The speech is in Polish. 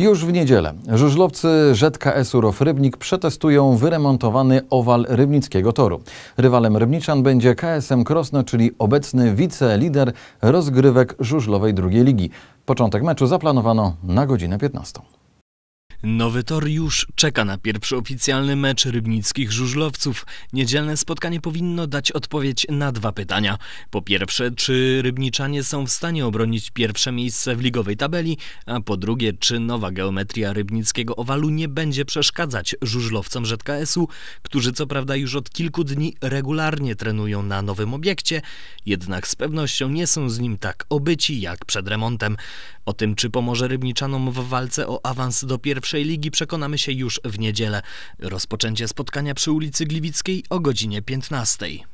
Już w niedzielę żużlowcy ZKS-u Rof Rybnik przetestują wyremontowany owal rybnickiego toru. Rywalem rybniczan będzie KSM Krosno, czyli obecny wicelider rozgrywek żużlowej drugiej ligi. Początek meczu zaplanowano na godzinę 15. Nowy tor już czeka na pierwszy oficjalny mecz rybnickich żużlowców. Niedzielne spotkanie powinno dać odpowiedź na dwa pytania. Po pierwsze, czy rybniczanie są w stanie obronić pierwsze miejsce w ligowej tabeli, a po drugie, czy nowa geometria rybnickiego owalu nie będzie przeszkadzać żużlowcom ZKS-u, którzy co prawda już od kilku dni regularnie trenują na nowym obiekcie, jednak z pewnością nie są z nim tak obyci jak przed remontem. O tym, czy pomoże rybniczanom w walce o awans do pierwszej najwyższej ligi przekonamy się już w niedzielę. Rozpoczęcie spotkania przy ulicy Gliwickiej o godzinie 15.